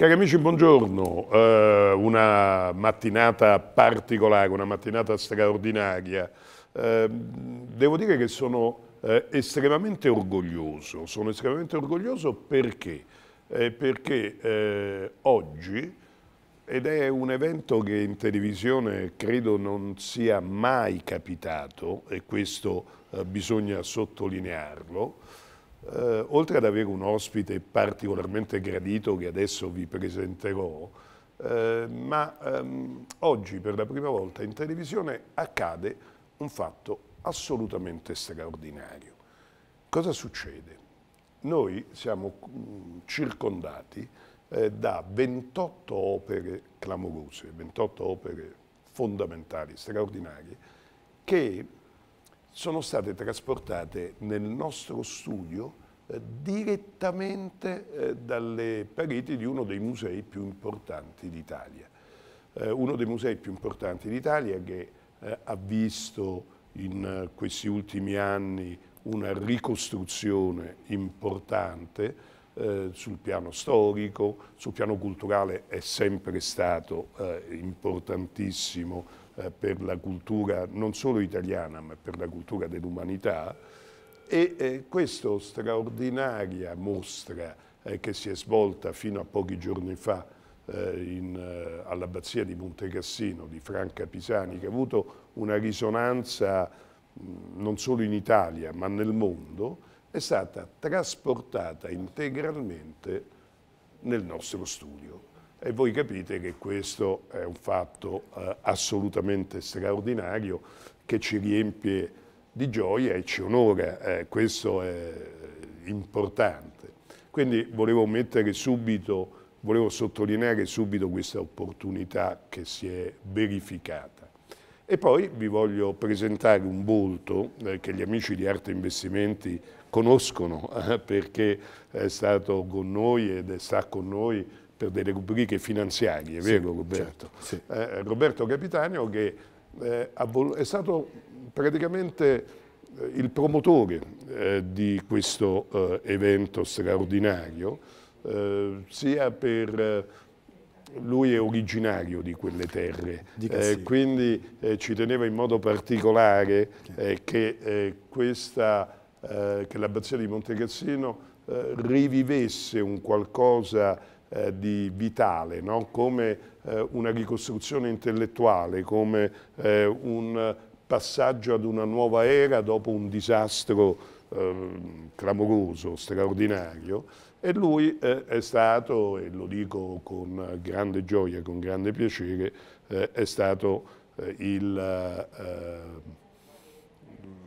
Cari amici, buongiorno. Eh, una mattinata particolare, una mattinata straordinaria. Eh, devo dire che sono eh, estremamente orgoglioso. Sono estremamente orgoglioso perché? Eh, perché eh, oggi, ed è un evento che in televisione credo non sia mai capitato, e questo eh, bisogna sottolinearlo, eh, oltre ad avere un ospite particolarmente gradito che adesso vi presenterò, eh, ma ehm, oggi per la prima volta in televisione accade un fatto assolutamente straordinario. Cosa succede? Noi siamo mm, circondati eh, da 28 opere clamorose, 28 opere fondamentali, straordinarie, che sono state trasportate nel nostro studio eh, direttamente eh, dalle pareti di uno dei musei più importanti d'Italia. Eh, uno dei musei più importanti d'Italia che ha visto in questi ultimi anni una ricostruzione importante sul piano storico, sul piano culturale è sempre stato importantissimo eh, per la cultura non solo italiana ma per la cultura dell'umanità e eh, questa straordinaria mostra eh, che si è svolta fino a pochi giorni fa eh, eh, all'abbazia di Montecassino di Franca Pisani che ha avuto una risonanza mh, non solo in Italia ma nel mondo è stata trasportata integralmente nel nostro studio e voi capite che questo è un fatto eh, assolutamente straordinario che ci riempie di gioia e ci onora, eh, questo è importante. Quindi volevo mettere subito, volevo sottolineare subito questa opportunità che si è verificata. E poi vi voglio presentare un volto eh, che gli amici di Arte Investimenti conoscono eh, perché è stato con noi ed è sta con noi per delle rubriche finanziarie, sì, vero Roberto? Certo, sì. eh, Roberto Capitanio che eh, è stato praticamente eh, il promotore eh, di questo eh, evento straordinario, eh, sia per lui è originario di quelle terre, eh, quindi eh, ci teneva in modo particolare eh, che, che l'abbazia di Montecassino rivivesse un qualcosa eh, di vitale, no? come eh, una ricostruzione intellettuale, come eh, un passaggio ad una nuova era dopo un disastro ehm, clamoroso, straordinario, e lui eh, è stato, e lo dico con grande gioia, con grande piacere, eh, è stato eh, il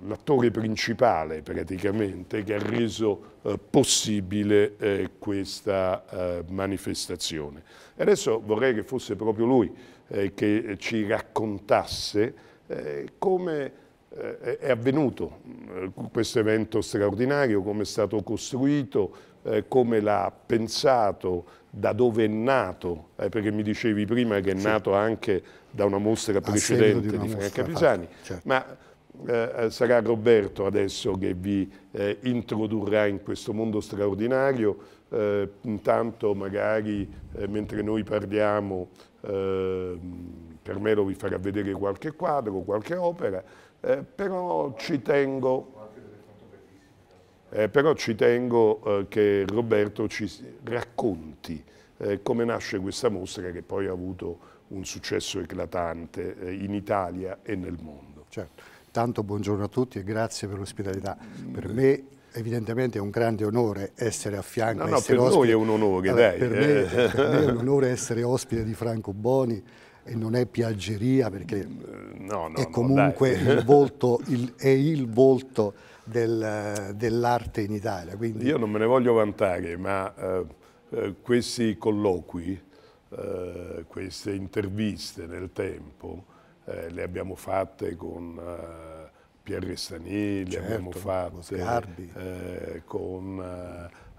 l'attore principale praticamente che ha reso eh, possibile eh, questa eh, manifestazione. E adesso vorrei che fosse proprio lui eh, che ci raccontasse eh, come eh, è avvenuto questo evento straordinario, come è stato costruito, come l'ha pensato, da dove è nato, perché mi dicevi prima che è nato anche da una mostra precedente di, di Franca Pisani, certo. ma eh, eh, sarà Roberto adesso che vi eh, introdurrà in questo mondo straordinario. Eh, intanto magari eh, mentre noi parliamo, Carmelo ehm, vi farà vedere qualche quadro, qualche opera, eh, però ci tengo, però ci tengo che Roberto ci racconti come nasce questa mostra che poi ha avuto un successo eclatante in Italia e nel mondo. Certo. Tanto buongiorno a tutti e grazie per l'ospitalità. Per me evidentemente è un grande onore essere a fianco. di No, no, per ospite. noi è un onore, allora, dai. Per me, eh. per me, è un onore essere ospite di Franco Boni e non è piaggeria perché mm, no, no, è comunque no, il volto, il, è il volto del, dell'arte in Italia. Quindi... Io non me ne voglio vantare, ma eh, eh questi colloqui, eh, queste interviste nel tempo, eh, le abbiamo fatte con eh, Pierre Stani, certo, le abbiamo fatte con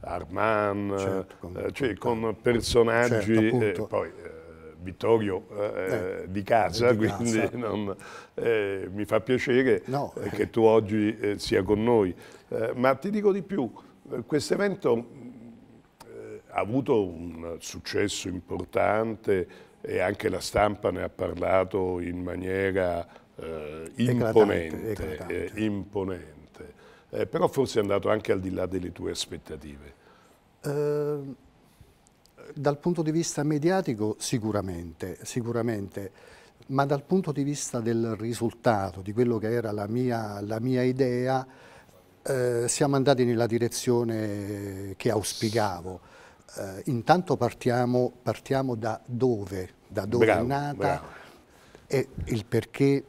Arman, certo, con, eh, eh, certo, eh, cioè con personaggi, certo, poi Vittorio eh, eh, di casa, di quindi casa. Non, eh, mi fa piacere no. che tu oggi sia con noi. ma ti dico di più, questo evento mm, ha avuto un successo importante, e anche la stampa ne ha parlato in maniera eh, imponente, eh, eclatante, eh, imponente. Eh, però forse è andato anche al di là delle tue aspettative. Ehm, dal punto di vista mediatico sicuramente, sicuramente, ma dal punto di vista del risultato, di quello che era la mia, la mia idea, eh, siamo andati nella direzione che auspicavo eh, intanto partiamo, partiamo, da dove, da dove bravo, è nata bravo. e il perché,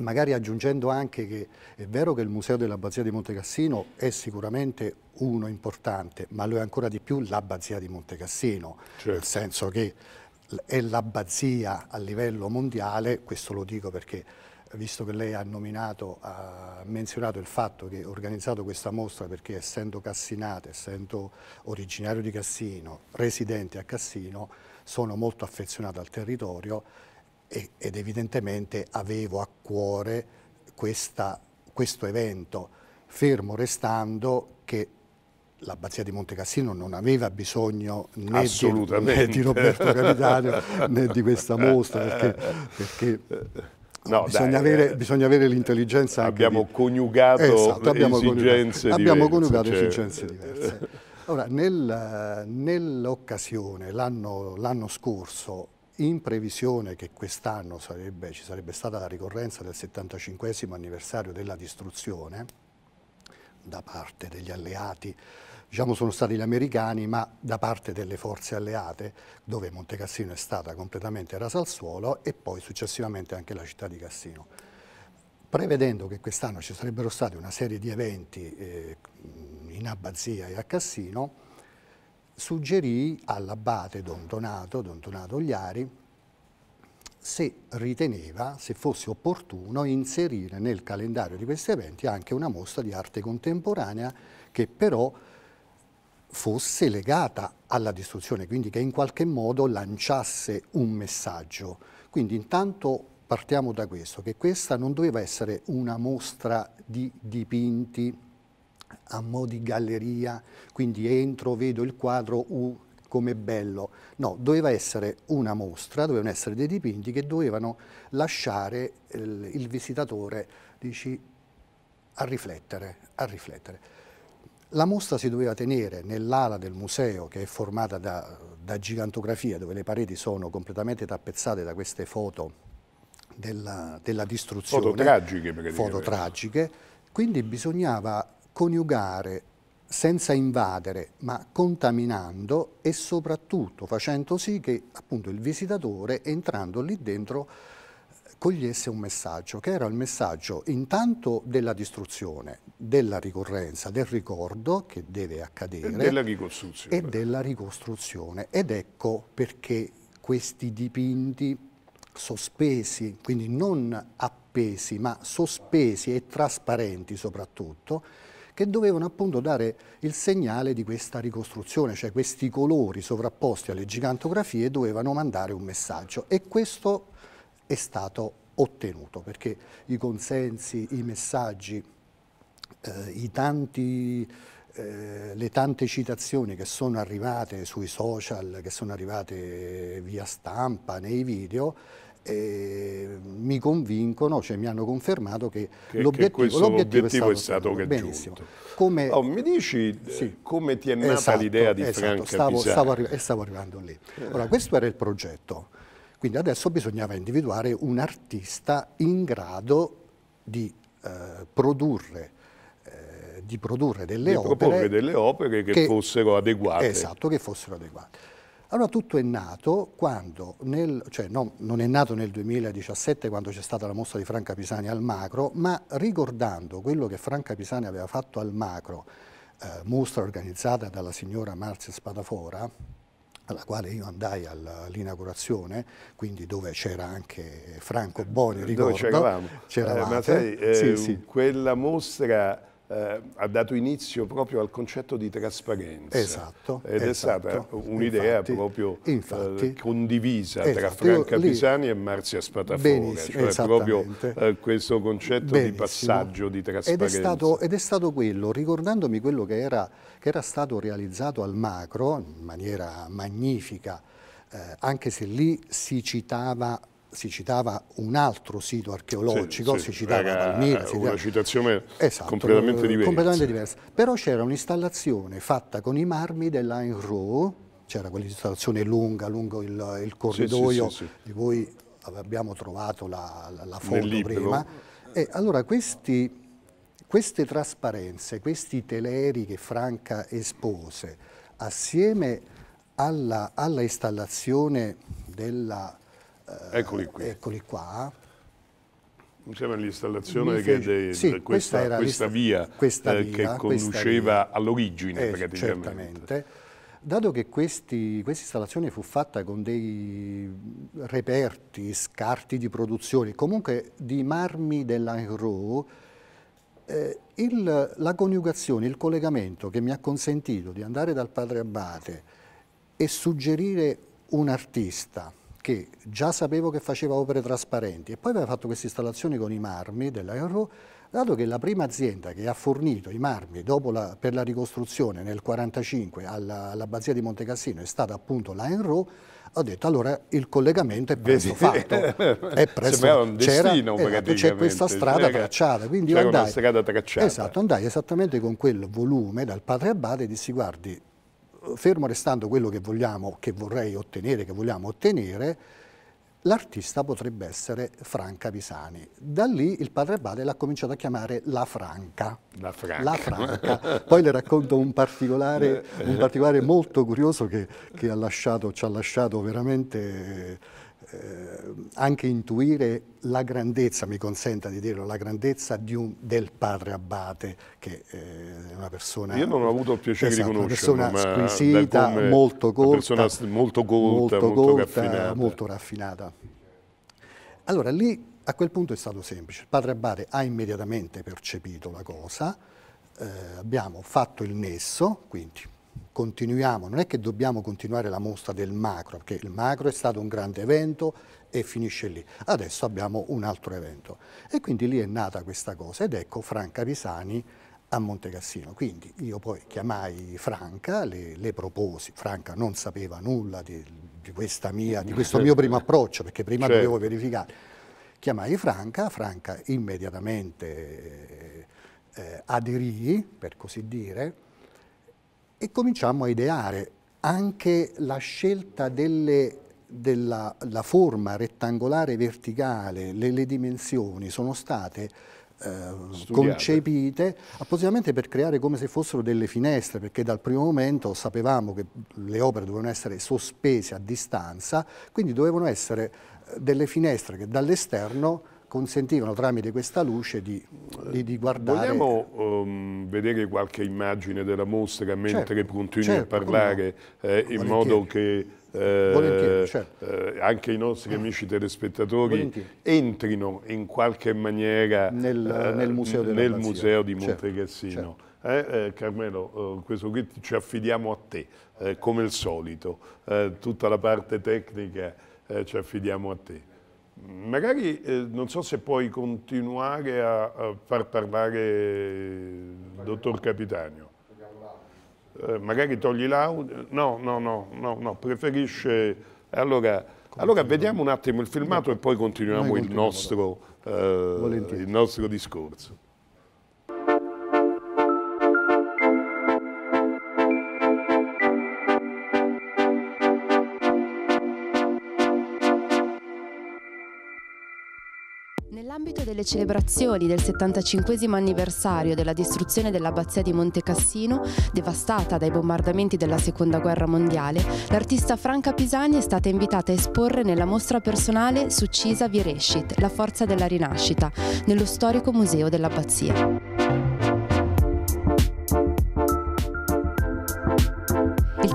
magari aggiungendo anche che è vero che il Museo dell'Abbazia di Montecassino è sicuramente uno importante, ma lo è ancora di più l'Abbazia di Montecassino, certo. nel senso che è l'abbazia a livello mondiale, questo lo dico perché visto che lei ha nominato, ha menzionato il fatto che ho organizzato questa mostra perché essendo Cassinate, essendo originario di Cassino, residente a Cassino, sono molto affezionato al territorio e, ed evidentemente avevo a cuore questa, questo evento, fermo restando che l'abbazia di Monte Cassino non aveva bisogno né di, né di Roberto Capitano né di questa mostra perché, perché No, bisogna, dai, avere, eh, bisogna, avere, l'intelligenza. Abbiamo di... coniugato esatto, abbiamo esigenze, coniugato, diverse, abbiamo coniugato cioè... esigenze diverse. Allora, nel, nell'occasione, l'anno, l'anno, scorso, in previsione che quest'anno sarebbe, ci sarebbe stata la ricorrenza del 75 anniversario della distruzione da parte degli alleati diciamo, sono stati gli americani, ma da parte delle forze alleate, dove Monte Cassino è stata completamente rasa al suolo e poi successivamente anche la città di Cassino. Prevedendo che quest'anno ci sarebbero stati una serie di eventi eh, in abbazia e a Cassino, suggerì all'abate Don Donato, Don Donato Gliari, se riteneva, se fosse opportuno, inserire nel calendario di questi eventi anche una mostra di arte contemporanea che però fosse legata alla distruzione, quindi che in qualche modo lanciasse un messaggio. Quindi intanto partiamo da questo, che questa non doveva essere una mostra di dipinti a mo' di galleria, quindi entro, vedo il quadro, uh, come bello. No, doveva essere una mostra, dovevano essere dei dipinti che dovevano lasciare eh, il, visitatore, dici, a riflettere, a riflettere. La mostra si doveva tenere nell'ala del museo che è formata da, da, gigantografia dove le pareti sono completamente tappezzate da queste foto della, della distruzione. Foto tragiche. Foto tragiche. Quindi bisognava coniugare senza invadere ma contaminando e soprattutto facendo sì che appunto il visitatore entrando lì dentro cogliesse un messaggio, che era il messaggio intanto della distruzione, della ricorrenza, del ricordo che deve accadere e della ricostruzione. E della ricostruzione. Ed ecco perché questi dipinti sospesi, quindi non appesi, ma sospesi e trasparenti soprattutto, che dovevano appunto dare il segnale di questa ricostruzione, cioè questi colori sovrapposti alle gigantografie dovevano mandare un messaggio e questo è stato ottenuto, perché i consensi, i messaggi, eh, i tanti, eh, le tante citazioni che sono arrivate sui social, che sono arrivate via stampa, nei video, eh, mi convincono, cioè mi hanno confermato che, che l'obiettivo, è stato, è stato benissimo. Come, oh, mi dici eh, sì. come ti è nata esatto, l'idea di esatto, Franca stavo, stavo, arri stavo, arrivando lì. Ora, questo era il progetto. Quindi adesso bisognava individuare un artista in grado di eh, produrre eh, di produrre delle di opere, delle opere che, che, fossero adeguate. Esatto, che fossero adeguate. Allora tutto è nato quando, nel, cioè no, non è nato nel 2017 quando c'è stata la mostra di Franca Pisani al Macro, ma ricordando quello che Franca Pisani aveva fatto al Macro, eh, mostra organizzata dalla signora Marzia Spadafora, alla quale io andai all'inaugurazione, quindi dove c'era anche Franco Boni, ricordo. Dove c'eravamo. C'eravate. Eh, ma sai, eh, sì, sì. quella mostra eh, ha dato inizio proprio al concetto di trasparenza. Esatto. Ed esatto. è stata esatto, un'idea proprio eh, infatti, condivisa esatto. tra Franca io, lì, Pisani e Marzia Spatafora, cioè proprio eh, questo concetto benissimo. di passaggio di trasparenza. Ed è, stato, ed è stato quello, ricordandomi quello che era che era stato realizzato al macro in maniera magnifica, eh, anche se lì si citava si citava un altro sito archeologico, sì, sì, si citava raga, Palmira. Si eh, una citazione esatto, completamente, eh, diversa. completamente, diversa. Però c'era un'installazione fatta con i marmi Ro, c'era quell'installazione lunga lungo il, il corridoio sì, di cui abbiamo trovato la, la, la foto prima. E allora questi queste trasparenze, questi teleri che Franca espose, assieme alla, alla installazione della... Eh, eccoli qui. Eccoli qua. Mi sembra l'installazione che de, sì, questa, questa, questa, via, questa eh, via, che conduceva all'origine eh, praticamente. Certamente. Dato che questa installazione fu fatta con dei reperti, scarti di produzione, comunque di marmi della dell'Anro, eh, il, la coniugazione, il collegamento che mi ha consentito di andare dal padre Abate e suggerire un artista che già sapevo che faceva opere trasparenti e poi aveva fatto questa installazione con i marmi dell'Aero, dato che la prima azienda che ha fornito i marmi la, per la ricostruzione nel 1945 all'abbazia alla di Montecassino è stata appunto la Enro, ho detto allora il collegamento è presto fatto. È presto, un destino c'era, c'è questa strada tracciata. Quindi c'era andai, una strada tracciata. Esatto, andai esattamente con quel volume dal padre Abbate e dissi guardi, fermo restando quello che vogliamo, che vorrei ottenere, che vogliamo ottenere, l'artista potrebbe essere Franca Pisani. Da lì il padre Abate l'ha cominciato a chiamare La Franca. La Franca. La Franca. Poi le racconto un particolare, un particolare molto curioso che, che ha lasciato, ci ha lasciato veramente eh, anche intuire la grandezza, mi consenta di dirlo, la grandezza un, del padre Abate, che eh, è una persona... Io non ho avuto il piacere esatto, di conoscerlo, una persona squisita, molto colta, molto, colta, molto, molto, raffinata. molto raffinata. Allora lì a quel punto è stato semplice, il padre Abate ha immediatamente percepito la cosa, eh, abbiamo fatto il nesso, quindi continuiamo, non è che dobbiamo continuare la mostra del macro, perché il macro è stato un grande evento e finisce lì. Adesso abbiamo un altro evento. E quindi lì è nata questa cosa ed ecco Franca Pisani a Monte Cassino. Quindi io poi chiamai Franca, le, le proposi, Franca non sapeva nulla di, di, mia, di questo mio primo approccio, perché prima certo. dovevo verificare. Chiamai Franca, Franca immediatamente eh, eh aderì, per così dire, e cominciamo a ideare anche la scelta delle, della forma rettangolare verticale, le, le dimensioni sono state eh, concepite appositamente per creare come se fossero delle finestre, perché dal primo momento sapevamo che le opere dovevano essere sospese a distanza, quindi dovevano essere eh, delle finestre che dall'esterno consentivano tramite questa luce di, di, di guardare. Vogliamo um, vedere qualche immagine della mostra mentre certo, continui certo, a parlare no. eh, in modo che eh, certo. eh, anche i nostri amici telespettatori Volentieri. entrino in qualche maniera nel, eh, nel museo, nel museo di certo, Montecassino. Certo. Eh, eh, Carmelo, questo qui ci affidiamo a te, come al solito, tutta la parte tecnica ci affidiamo a te. Magari eh, non so se puoi continuare a, a far parlare il eh, dottor Capitanio. Eh, magari togli l'audio. No, no, no, no, no, preferisce. Allora, allora, vediamo un attimo il filmato e poi continuiamo, continuiamo il, nostro, eh, il nostro discorso. delle celebrazioni del 75 anniversario della distruzione dell'abbazia di Monte Cassino, devastata dai bombardamenti della Seconda Guerra Mondiale, l'artista Franca Pisani è stata invitata a esporre nella mostra personale Succisa Virescit, la forza della rinascita, nello storico museo dell'abbazia.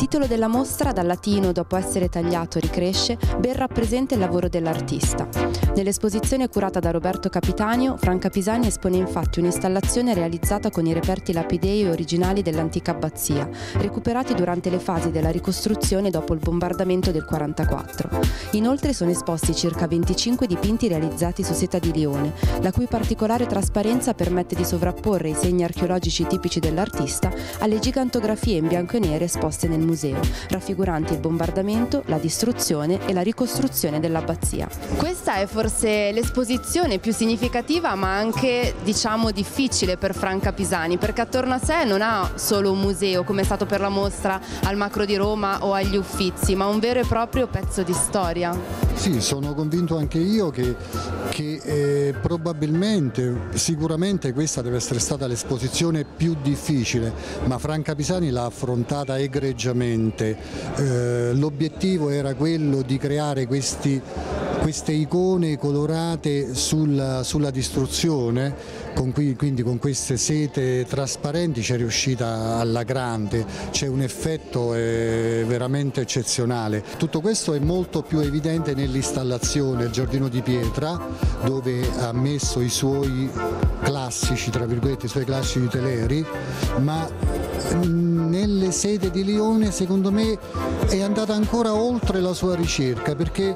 titolo della mostra, dal latino dopo essere tagliato ricresce, ben rappresenta il lavoro dell'artista. Nell'esposizione curata da Roberto Capitanio, Franca Pisani espone infatti un'installazione realizzata con i reperti lapidei originali dell'antica abbazia, recuperati durante le fasi della ricostruzione dopo il bombardamento del 44. Inoltre sono esposti circa 25 dipinti realizzati su seta di Lione, la cui particolare trasparenza permette di sovrapporre i segni archeologici tipici dell'artista alle gigantografie in bianco e nero esposte nel museo museo, raffiguranti il bombardamento, la distruzione e la ricostruzione dell'abbazia. Questa è forse l'esposizione più significativa ma anche diciamo difficile per Franca Pisani perché attorno a sé non ha solo un museo come è stato per la mostra al Macro di Roma o agli Uffizi ma un vero e proprio pezzo di storia. Sì, sono convinto anche io che, che eh, probabilmente, sicuramente questa deve essere stata l'esposizione più difficile ma Franca Pisani l'ha affrontata egregiamente esattamente. Eh, l'obiettivo era quello di creare questi, queste icone colorate sulla, sulla distruzione con cui, quindi con queste sete trasparenti c'è riuscita alla grande, c'è un effetto eh, veramente eccezionale. Tutto questo è molto più evidente nell'installazione, il giardino di pietra dove ha messo i suoi classici, tra virgolette, i suoi classici teleri, ma mm, nelle sede di Lione secondo me è andata ancora oltre la sua ricerca perché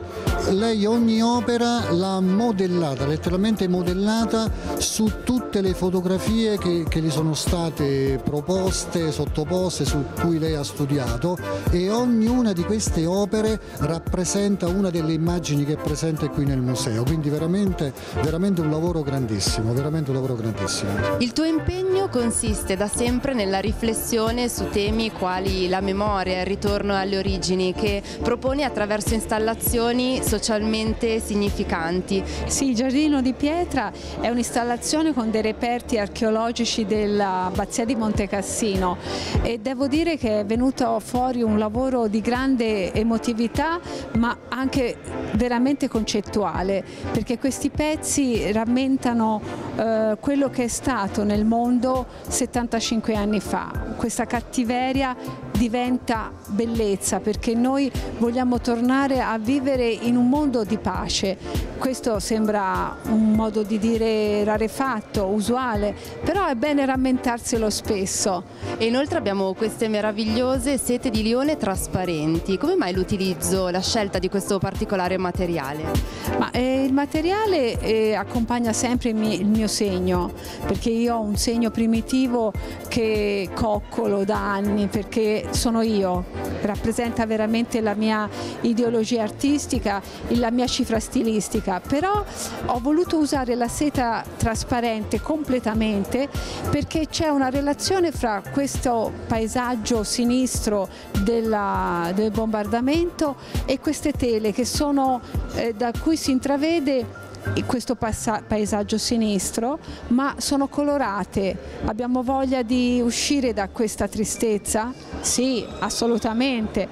lei ogni opera l'ha modellata, letteralmente modellata su tutte le fotografie che, che gli sono state proposte, sottoposte, su cui lei ha studiato e ognuna di queste opere rappresenta una delle immagini che è presente qui nel museo, quindi veramente, veramente un lavoro grandissimo, veramente un lavoro grandissimo. Il tuo impegno consiste da sempre nella riflessione su temi quali la memoria, il ritorno alle origini che proponi attraverso installazioni socialmente significanti. Sì, il Giardino di Pietra è un'installazione con dei reperti archeologici dell'Abbazia di Monte Cassino e devo dire che è venuto fuori un lavoro di grande emotività ma anche veramente concettuale perché questi pezzi rammentano eh, quello che è stato nel mondo 75 anni fa, questa cattiveria diventa bellezza perché noi vogliamo tornare a vivere in un mondo di pace. Questo sembra un modo di dire rarefatto detto, usuale, però è bene rammentarselo spesso. E inoltre abbiamo queste meravigliose sete di lione trasparenti. Come mai l'utilizzo, la scelta di questo particolare materiale? Ma, eh, il materiale eh, accompagna sempre il mio, il mio segno, perché io ho un segno primitivo che coccolo da anni, perché sono io, rappresenta veramente la mia ideologia artistica, la mia cifra stilistica, però ho voluto usare la seta trasparente differente completamente perché c'è una relazione fra questo paesaggio sinistro della, del bombardamento e queste tele che sono, eh, da cui si intravede questo paesaggio sinistro, ma sono colorate. Abbiamo voglia di uscire da questa tristezza? Sì, assolutamente.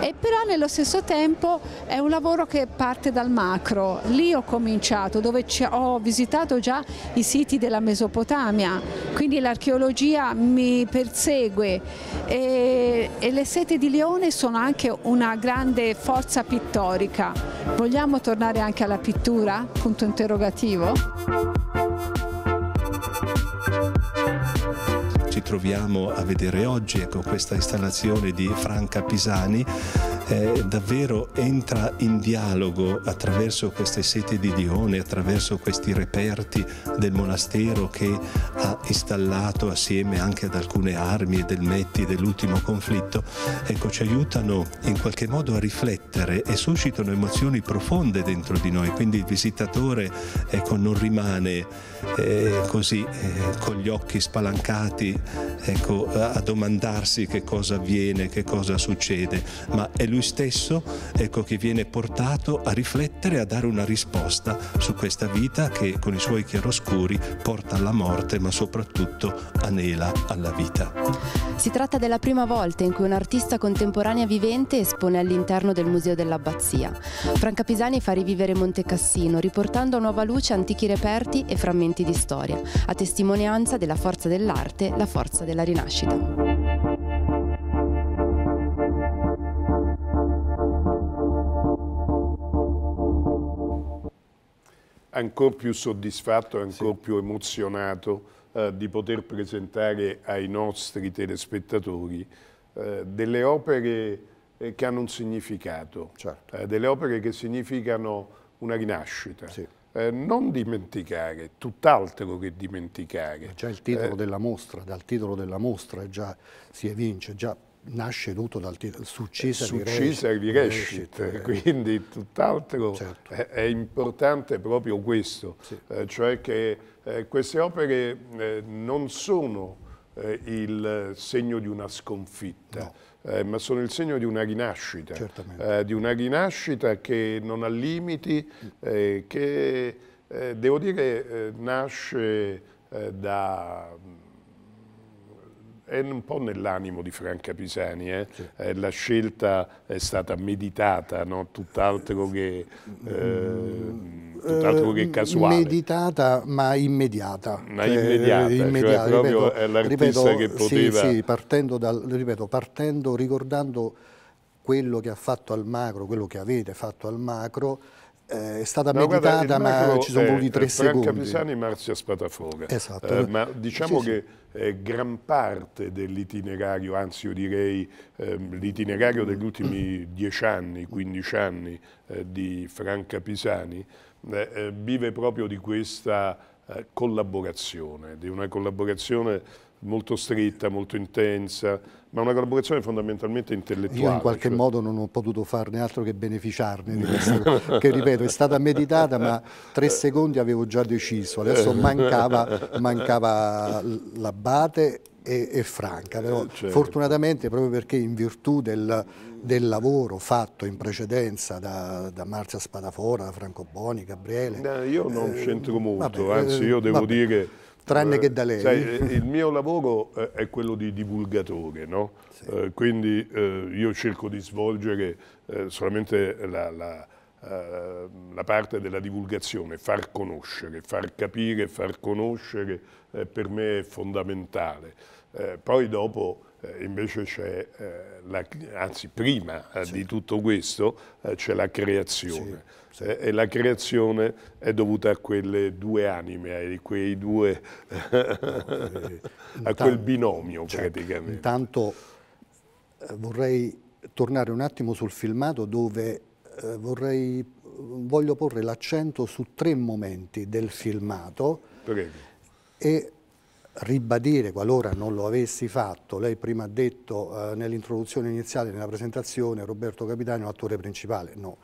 E però nello stesso tempo è un lavoro che parte dal macro. Lì ho cominciato, dove ho visitato già i siti della Mesopotamia, quindi l'archeologia mi persegue e, e le sete di Leone sono anche una grande forza pittorica. Vogliamo tornare anche alla pittura? punto interrogativo? Ci troviamo a vedere oggi ecco, questa installazione di Franca Pisani eh, davvero entra in dialogo attraverso queste sete di Dione, attraverso questi reperti del monastero che ha installato assieme anche ad alcune armi e del metti dell'ultimo conflitto, ecco, ci aiutano in qualche modo a riflettere e suscitano emozioni profonde dentro di noi, quindi il visitatore ecco, non rimane eh, così eh, con gli occhi spalancati ecco, a domandarsi che cosa avviene, che cosa succede, ma è lui lui stesso ecco, che viene portato a riflettere, a dare una risposta su questa vita che con i suoi chiaroscuri porta alla morte ma soprattutto anela alla vita. Si tratta della prima volta in cui un artista contemporanea vivente espone all'interno del Museo dell'Abbazia. Franca Pisani fa rivivere Monte Cassino, riportando a nuova luce antichi reperti e frammenti di storia, a testimonianza della forza dell'arte, la forza della rinascita. ancora più soddisfatto, e ancora sì. più emozionato eh, di poter presentare ai nostri telespettatori eh, delle opere eh, che hanno un significato, certo. eh, delle opere che significano una rinascita. Sì. Eh, non dimenticare, tutt'altro che dimenticare. Già il titolo eh, della mostra, dal titolo della mostra già si evince, già nasce tutto dal, dal succisa, eh, succisa di Rescit, eh, eh. quindi tutt'altro certo. è, è, importante proprio questo, sì. eh, cioè che eh, queste opere eh, non sono il segno di una sconfitta, no. ma sono il segno di una rinascita, di una rinascita che non ha limiti, che devo dire nasce da è un po' nell'animo di Franca Pisani, eh? sì. eh, la scelta è stata meditata, no? tutt'altro che, eh, tutt che, mm, mm, casuale. Meditata ma immediata. Ma cioè, immediata, cioè immediata, cioè proprio l'artista che poteva... Sì, sì, partendo, dal, ripeto, partendo ricordando quello che ha fatto al macro, quello che avete fatto al macro, eh, è stata no, meditata guarda, ma ci sono voluti tre secondi. Franca Pisani e Marzia Spatafoga. Esatto. Eh, ma diciamo sì, che sì. Eh, gran parte dell'itinerario, anzi io direi ehm, l'itinerario degli ultimi 10 anni, 15 anni eh, di Franca Pisani eh, eh, vive proprio di questa collaborazione, di una collaborazione molto stretta, molto intensa, ma una collaborazione fondamentalmente intellettuale. Io in qualche cioè... modo non ho potuto farne altro che beneficiarne di questo, che ripeto è stata meditata ma tre secondi avevo già deciso, adesso mancava, mancava l'abate e, e, Franca, però eh, certo. fortunatamente proprio perché in virtù del, del lavoro fatto in precedenza da, da Marzia Spadafora, da Franco Boni, Gabriele... No, eh, io non eh, c'entro molto, vabbè, anzi io eh, devo vabbè. dire Tranne eh, che da lei. Cioè, il mio lavoro eh, è quello di divulgatore, no? sì. eh, quindi eh, io cerco di svolgere eh, solamente la, la, la, parte della divulgazione, far conoscere, far capire, far conoscere per me è fondamentale. poi dopo eh, invece c'è, eh, anzi prima eh, sì. di tutto questo, c'è la creazione. Sì, E la creazione è dovuta a quelle due anime, a quei due, a quel binomio certo. praticamente. Intanto vorrei tornare un attimo sul filmato dove vorrei, voglio porre l'accento su tre momenti del filmato. Prego. E ribadire qualora non lo avessi fatto, lei prima ha detto eh, nell'introduzione iniziale, nella presentazione, Roberto Capitano attore principale, no,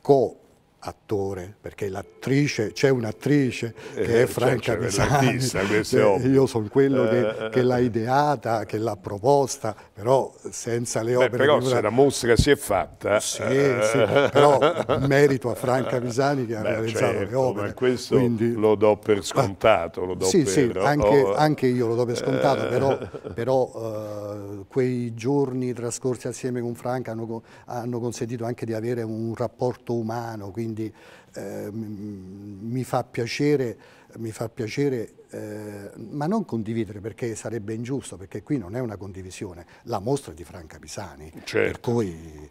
co attore, perché l'attrice, c'è un'attrice che è eh, certo, Franca eh, Pisani, cioè, io sono quello che, eh, eh, che l'ha ideata, che l'ha proposta, però senza le opere... però se una... la mostra si è fatta... Sì, sì, però merito a Franca Pisani che Beh, ha realizzato certo, le opere. Ma questo quindi... lo do per ah. scontato, lo do sì, per... Sì, anche, oh. anche, io lo do per scontato, però, però eh, quei giorni trascorsi assieme con Franca hanno, hanno, consentito anche di avere un rapporto umano, quindi quindi eh, mi fa piacere, mi fa piacere eh, ma non condividere perché sarebbe ingiusto, perché qui non è una condivisione, la mostra è di Franca Pisani, certo. Cui...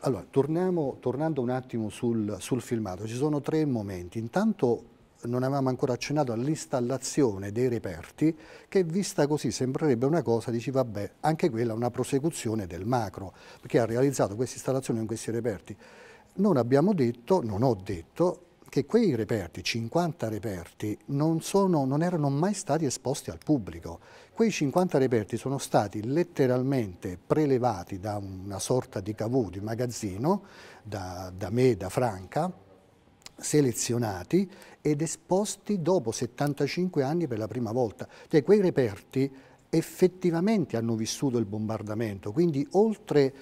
Allora, torniamo, tornando un attimo sul, sul filmato, ci sono tre momenti, intanto non avevamo ancora accennato all'installazione dei reperti che vista così sembrerebbe una cosa, dici vabbè, anche quella è una prosecuzione del macro, perché ha realizzato questa installazione con questi reperti non abbiamo detto, non ho detto, che quei reperti, 50 reperti, non, sono, non, erano mai stati esposti al pubblico. Quei 50 reperti sono stati letteralmente prelevati da una sorta di cavù, di magazzino, da, da me, da Franca, selezionati ed esposti dopo 75 anni per la prima volta. Cioè, quei reperti effettivamente hanno vissuto il bombardamento, quindi oltre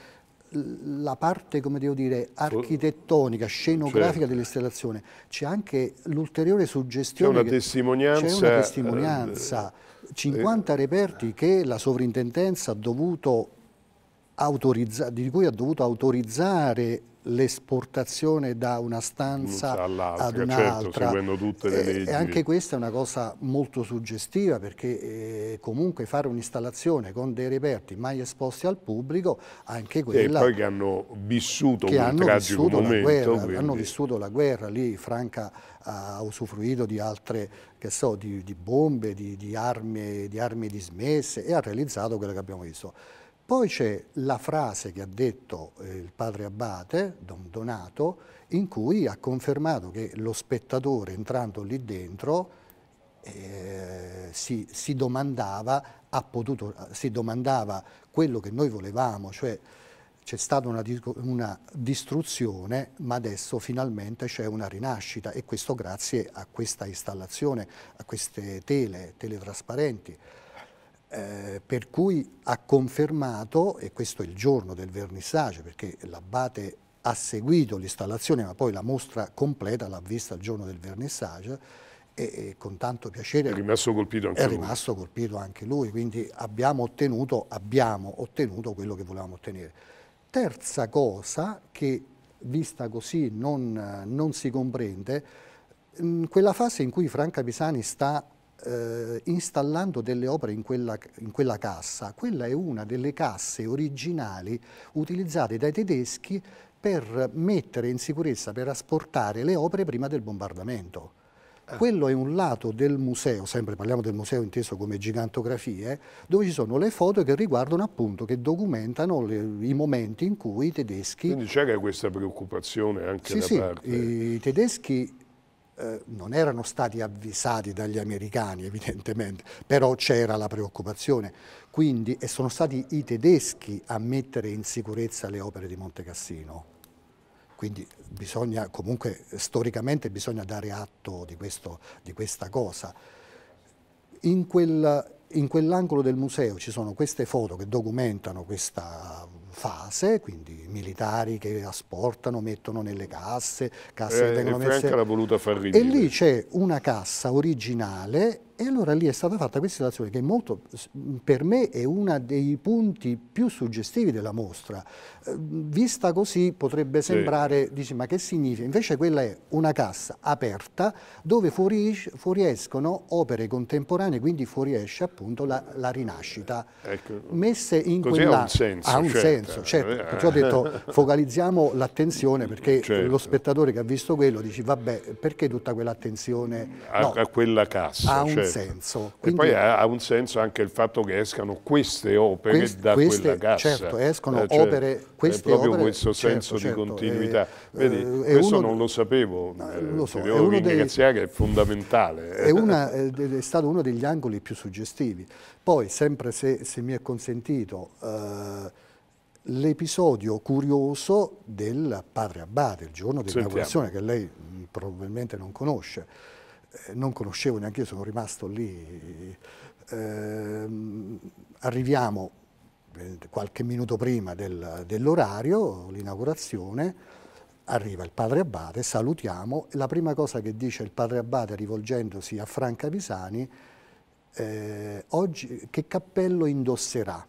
la parte, come devo dire, architettonica, scenografica certo. dell'installazione, c'è anche l'ulteriore suggestione. C'è una testimonianza. C'è una testimonianza. 50 eh, eh, reperti eh. che la sovrintendenza ha dovuto autorizzare, di cui ha dovuto autorizzare l'esportazione da una stanza all'altra, ad certo, un'altra. Certo, e anche questa è una cosa molto suggestiva perché eh, comunque fare un'installazione con dei reperti mai esposti al pubblico, anche quella... E poi che hanno vissuto che un hanno tragico vissuto momento. Guerra, quindi... Hanno vissuto la guerra, lì Franca ha usufruito di altre, che so, di, di bombe, di, di, armi, di armi dismesse e ha realizzato quello che abbiamo visto. Poi c'è la frase che ha detto eh, il padre Abate, Don Donato, in cui ha confermato che lo spettatore entrando lì dentro eh, si, si, domandava, potuto, si, domandava, quello che noi volevamo, cioè c'è stata una, una, distruzione ma adesso finalmente c'è una rinascita e questo grazie a questa installazione, a queste tele, teletrasparenti. trasparenti eh, per cui ha confermato, e questo è il giorno del vernissaggio, perché l'Abbate ha seguito l'installazione, ma poi la mostra completa l'ha vista il giorno del vernissaggio, e, e, con tanto piacere è rimasto colpito anche, rimasto lui. Colpito anche lui. quindi abbiamo ottenuto, abbiamo ottenuto quello che volevamo ottenere. Terza cosa che vista così non, non si comprende, in quella fase in cui Franca Pisani sta eh, installando delle opere in quella, in quella cassa. Quella è una delle casse originali utilizzate dai tedeschi per mettere in sicurezza, per asportare le opere prima del bombardamento. Eh. Quello è un lato del museo, sempre parliamo del museo inteso come gigantografie, dove ci sono le foto che riguardano appunto, che documentano le, i momenti in cui i tedeschi... Quindi c'è questa preoccupazione anche sì, da sì, parte... i tedeschi eh, non erano stati avvisati dagli americani evidentemente, però c'era la preoccupazione. Quindi, e sono stati i tedeschi a mettere in sicurezza le opere di Monte Cassino. Quindi bisogna, comunque storicamente bisogna dare atto di, questo, di questa cosa. In, quel, in quell'angolo del museo ci sono queste foto che documentano questa fase, quindi militari che asportano, mettono nelle casse, casse eh, che vengono messe... Franca l'ha voluta far ridire. E lì c'è una cassa originale e allora lì è stata fatta questa situazione che molto, per me è uno dei punti più suggestivi della mostra. Ehm, vista così potrebbe sembrare, sì. dici ma che significa? Invece quella è una cassa aperta dove fuoriescono opere contemporanee, quindi fuoriesce appunto la, la rinascita. Eh, ecco. Messe in così quella... Ha un senso. Ha un certo. senso, certo. Eh. Perciò ho detto focalizziamo l'attenzione perché certo. lo spettatore che ha visto quello dice vabbè perché tutta quell'attenzione... No, a, quella cassa. Ha un certo. Certo. senso. Quindi, e poi ha, ha, un senso anche il fatto che escano queste opere quest, da queste, quella cassa. Certo, escono eh, cioè, opere, queste è proprio opere, questo certo, senso certo, di continuità. È, eh, Vedi, è eh, questo uno, non lo sapevo, no, eh, lo so, ti devo ringraziare che è fondamentale. È, una, eh, è, stato uno degli angoli più suggestivi. Poi, sempre se, se mi è consentito... Eh, l'episodio curioso del padre Abbate, il giorno di inaugurazione che lei mm, probabilmente non conosce. Eh, non conoscevo neanche io, sono rimasto lì. Eh, arriviamo qualche minuto prima del, dell'orario, l'inaugurazione, arriva il padre Abate, salutiamo, la prima cosa che dice il padre Abate rivolgendosi a Franca Pisani, eh, oggi che cappello indosserà?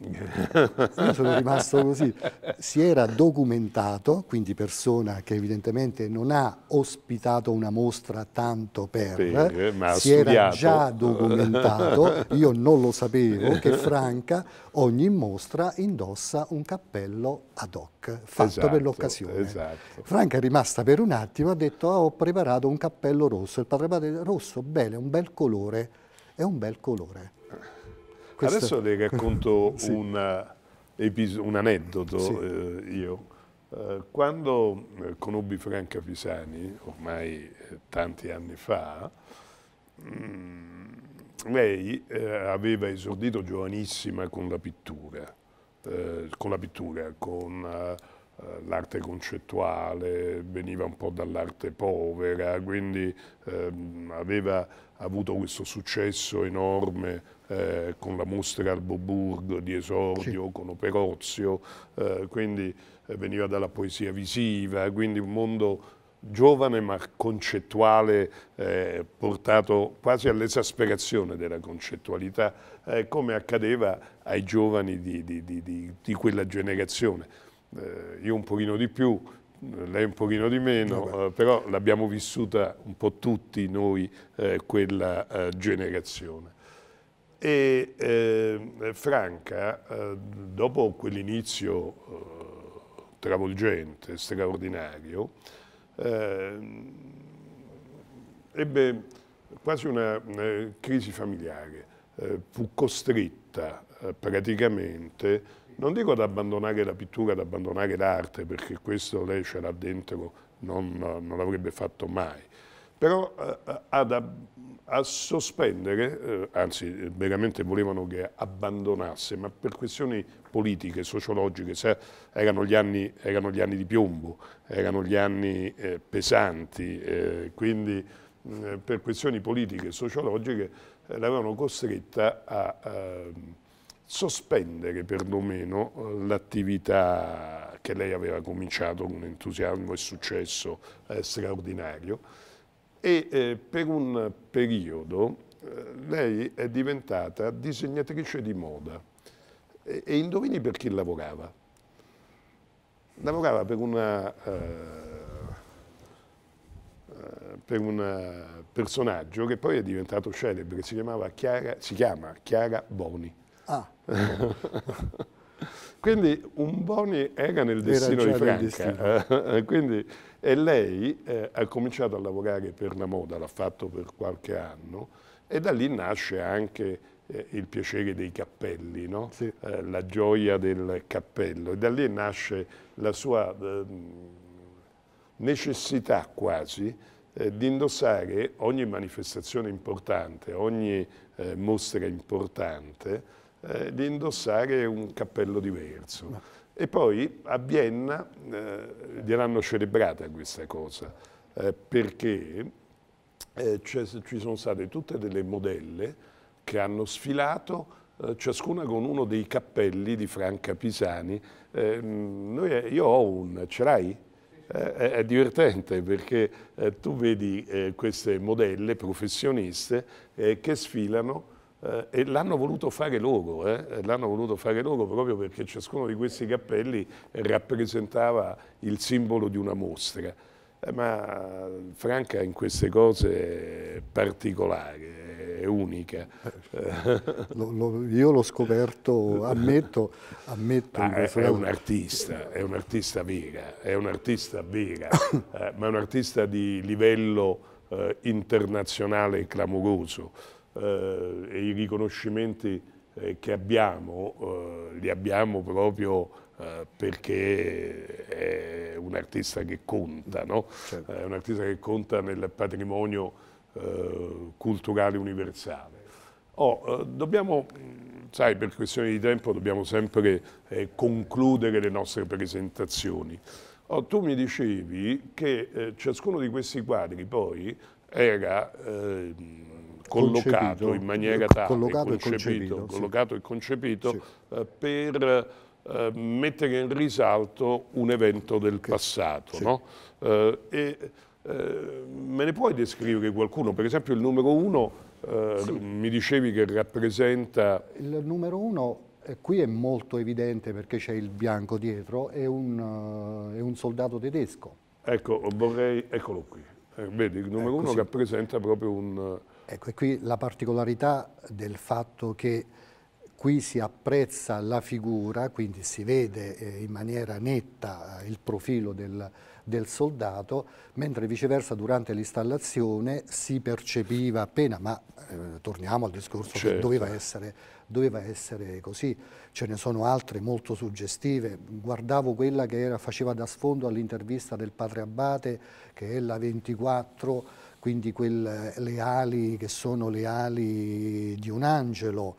Io sono rimasto così. Si era documentato, quindi persona che evidentemente non ha ospitato una mostra tanto per, per eh, eh, ma si era già documentato, io non lo sapevo, che Franca ogni mostra indossa un cappello ad hoc, fatto esatto, per l'occasione. Esatto. Franca è rimasta per un attimo, e ha detto oh, ho preparato un cappello rosso. Il padre padre rosso, bene, un bel colore, è un bel colore questo... Adesso le racconto sì. un, eh, un, aneddoto sì. eh, io. Eh, quando eh, conobbi Franca Pisani, ormai tanti anni fa, mm, lei aveva esordito giovanissima con la pittura, con la pittura, con eh, l'arte concettuale, veniva un po' dall'arte povera, quindi ehm, aveva avuto questo successo enorme eh, con la mostra al Alboburgo di esordio, sì. con Operozio, eh, quindi eh, veniva dalla poesia visiva, quindi un mondo giovane ma concettuale eh, portato quasi all'esasperazione della concettualità eh, come accadeva ai giovani di, di, di, di quella generazione. Eh, io un pochino di più, eh, lei un pochino di meno, eh, però l'abbiamo vissuta un po' tutti noi eh, quella eh, generazione. E eh, Franca, dopo quell'inizio travolgente, straordinario, ebbe quasi una, una crisi familiare, fu costretta praticamente non dico ad abbandonare la pittura, ad abbandonare l'arte, perché questo lei ce l'ha dentro, non, non l'avrebbe fatto mai, però eh, eh ad, a sospendere, eh, anzi eh, veramente volevano che abbandonasse, ma per questioni politiche, sociologiche, sa, erano, gli anni, erano, gli anni, di piombo, erano gli anni eh, pesanti, eh, quindi per questioni politiche e sociologiche l'avevano costretta a... a ehm, sospendere perlomeno eh, l'attività che lei aveva cominciato con entusiasmo e successo eh, straordinario e eh, per un periodo eh, lei è diventata disegnatrice di moda e, e, indovini per chi lavorava? Lavorava per una eh, eh, per un personaggio che poi è diventato celebre, si, chiamava Chiara, si chiama Chiara Boni. Ah. Quindi un Boni era nel destino era di Franca. Destino. Eh. Quindi, e lei eh, ha cominciato a lavorare per la moda, l'ha fatto per qualche anno, e da lì nasce anche eh, il piacere dei cappelli, no? sì. eh, la gioia del cappello. E da lì nasce la sua ehm, necessità quasi eh, di indossare ogni manifestazione importante, ogni eh, mostra importante, eh, di indossare un cappello diverso. E poi a Vienna eh, gliel'hanno celebrata questa cosa, eh, perché eh, ci sono state tutte delle modelle che hanno sfilato eh, ciascuna con uno dei cappelli di Franca Pisani. Eh, noi, eh, io ho un, ce l'hai? Eh, è, divertente perché eh, tu vedi queste modelle professioniste che sfilano eh, e l'hanno voluto fare loro, eh? l'hanno voluto fare loro proprio perché ciascuno di questi cappelli rappresentava il simbolo di una mostra. Eh, ma Franca in queste cose è particolare, è unica. Eh, lo, lo, io l'ho scoperto, ammetto, ammetto ah, è, è un artista, è un artista vera, è un artista vera, eh, ma è un artista di livello eh, internazionale clamoroso eh, e i riconoscimenti eh, che abbiamo eh, li abbiamo proprio eh, perché è un artista che conta, no? certo. è un artista che conta nel patrimonio eh, culturale universale. Oh, eh, dobbiamo, sai, per questioni di tempo dobbiamo sempre concludere le nostre presentazioni. Oh, tu mi dicevi che ciascuno di questi quadri poi era collocato in maniera tale, collocato, concepito, e, concepito, collocato sì. e concepito, sì. eh, per eh, mettere in risalto un evento del che, passato. Sì. No? Eh, e, eh, me ne puoi descrivere qualcuno? Per esempio il numero uno eh, mi dicevi che rappresenta... Il numero uno eh, qui è molto evidente perché c'è il bianco dietro, è un, è un soldato tedesco. Ecco, vorrei... eccolo qui. Eh, vedi, il numero ecco, uno rappresenta proprio un, Ecco, e qui la particolarità del fatto che qui si apprezza la figura, quindi si vede eh, in maniera netta eh, il profilo del, del soldato, mentre viceversa durante l'installazione si percepiva appena, ma eh, torniamo al discorso certo. che doveva essere, doveva essere, così, ce ne sono altre molto suggestive, guardavo quella che era, faceva da sfondo all'intervista del padre Abate, che è la 24 quindi quel, eh, le ali che sono le ali di un angelo,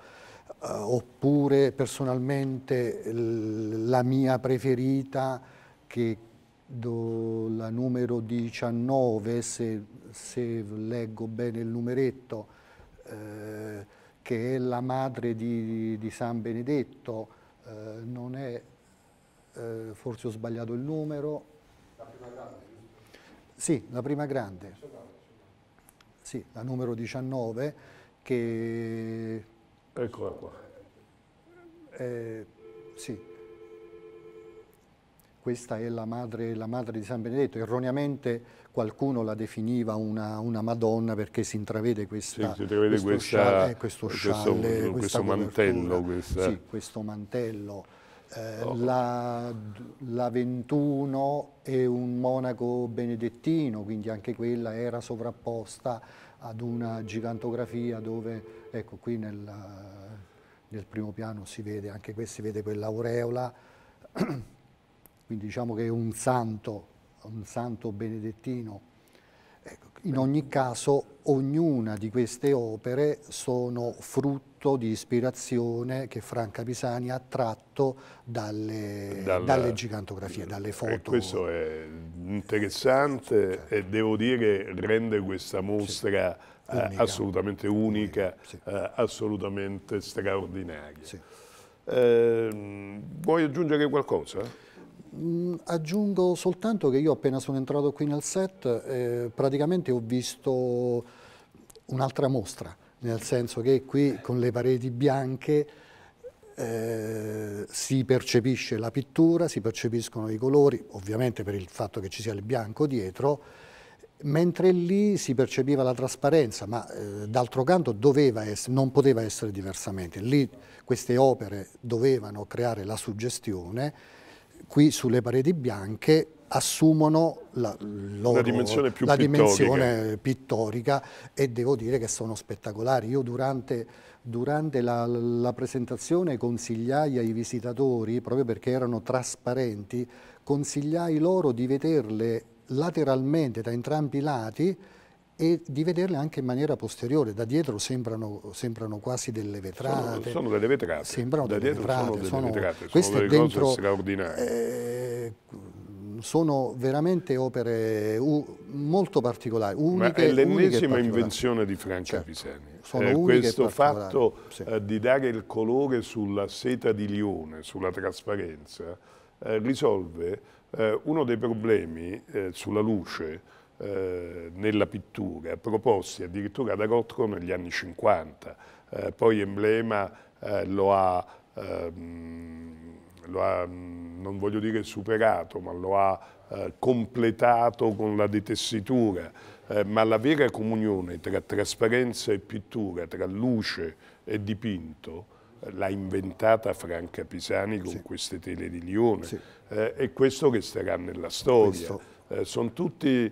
eh, oppure personalmente la mia preferita che do la numero 19, se, se leggo bene il numeretto, eh, che è la madre di, di San Benedetto, eh, non è, eh, forse ho sbagliato il numero. La prima grande. Sì, la prima grande sì, la numero 19, che... Eccola qua. Eh, sì. Questa è la madre, la madre, di San Benedetto. Erroneamente qualcuno la definiva una, una Madonna perché si intravede questa, sì, si intravede questo, questa, scialle, eh, questo, scialle, questo, questo mantello. Questa, sì, questo mantello eh, la, la 21 è un monaco benedettino, quindi anche quella era sovrapposta ad una gigantografia dove, ecco qui nel, nel primo piano si vede, anche qui si vede quell'aureola, quindi diciamo che è un santo, un santo benedettino in ogni caso ognuna di queste opere sono frutto di ispirazione che Franca Pisani ha tratto dalle, Dalla, dalle gigantografie, dalle eh, foto. questo è interessante sì, e devo dire rende questa mostra sì. Eh, unica. assolutamente unica, unica eh, assolutamente straordinaria. Eh, vuoi aggiungere qualcosa? Mm, aggiungo soltanto che io appena sono entrato qui nel set eh, praticamente ho visto un'altra mostra, nel senso che qui con le pareti bianche eh, si percepisce la pittura, si percepiscono i colori, ovviamente per il fatto che ci sia il bianco dietro, mentre lì si percepiva la trasparenza, ma eh, d'altro canto non poteva essere diversamente. Lì queste opere dovevano creare la suggestione, qui sulle pareti bianche assumono la, loro, la dimensione, la pittorica. dimensione pittorica e devo dire che sono spettacolari. Io durante, durante la, la, presentazione consigliai ai visitatori, proprio perché erano trasparenti, consigliai loro di vederle lateralmente da entrambi i lati e di vederle anche in maniera posteriore, da dietro sembrano, sembrano quasi delle vetrate. Sono, sono delle vetrate. Sembrano da delle vetrate. Sono delle sono, vetrate, queste sono delle dentro, straordinarie. Eh, sono veramente opere molto particolari. Uniche, Ma è l'ennesima invenzione di Francia certo. Pisani. Sono eh, questo fatto sì. eh, di dare il colore sulla seta di Lione, sulla trasparenza, eh, risolve eh, uno dei problemi eh, sulla luce eh, nella pittura, proposti addirittura da Rothko negli anni 50, eh, poi Emblema eh, lo ha, ehm, lo ha, non voglio dire superato, ma lo ha eh, completato con la detessitura, eh, ma la vera comunione tra trasparenza e pittura, tra luce e dipinto, l'ha inventata Franca Pisani con sì. queste tele di Lione sì. eh, e questo resterà nella storia. Eh, sono tutti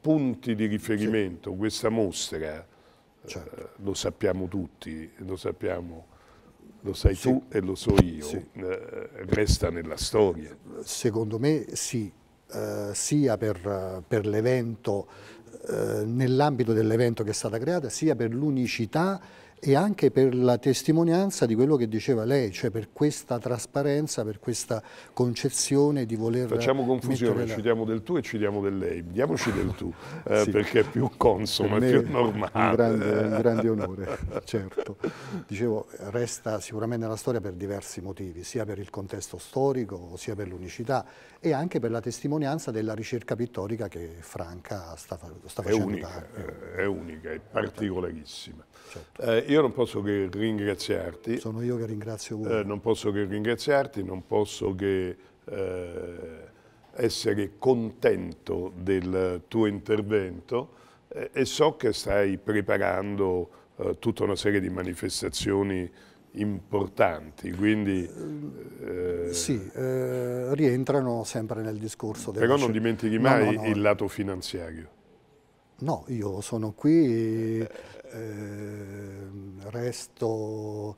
punti di riferimento, sì. questa mostra, eh, certo. eh, lo sappiamo tutti, lo sappiamo, lo sai sì. tu e lo so io, sì. eh, resta nella storia. Secondo me sì, eh, sia per, per l'evento, eh, nell'ambito dell'evento che è stata creata, sia per l'unicità e anche per la testimonianza di quello che diceva lei, cioè per questa trasparenza, per questa concezione di voler... Facciamo confusione, la... ci diamo del tu e ci diamo del lei, diamoci del tu, eh, perché è più consono, è più normale. Un grande, un grande onore, certo. Dicevo, resta sicuramente nella storia per diversi motivi, sia per il contesto storico, sia per l'unicità e anche per la testimonianza della ricerca pittorica che Franca sta, sta facendo. È unica, da... Eh, è unica, è particolarissima. Certo. Eh, io non posso che ringraziarti. Sono io che ringrazio voi. Eh, non posso che ringraziarti, non posso che eh, essere contento del tuo intervento eh, e so che stai preparando eh, tutta una serie di manifestazioni importanti, quindi... Eh, sì, eh, rientrano sempre nel discorso... Però non dimentichi mai no, no, no. il lato finanziario. No, io sono qui, eh, resto,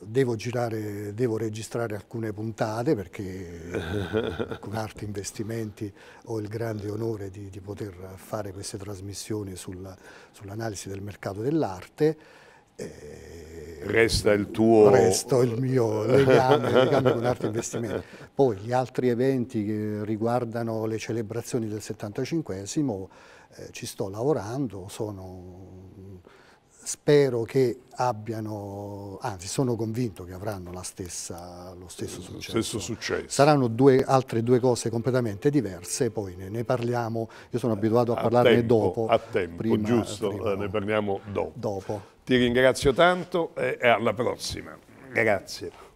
devo girare, devo registrare alcune puntate perché con Arte Investimenti ho il grande onore di, di poter fare queste trasmissioni sul, sull'analisi del mercato dell'arte. Eh, Resta il tuo... Resto il mio legame, legame con Arte Investimenti. Poi gli altri eventi che riguardano le celebrazioni del 75esimo eh, ci sto lavorando, sono, spero che abbiano, anzi sono convinto che avranno stessa, lo stesso successo. stesso successo. Saranno due, altre due cose completamente diverse, poi ne, ne parliamo, io sono eh, abituato a, a parlarne tempo, dopo. A tempo, prima, giusto, prima, eh, ne parliamo dopo. dopo. Ti ringrazio tanto e alla prossima. Grazie.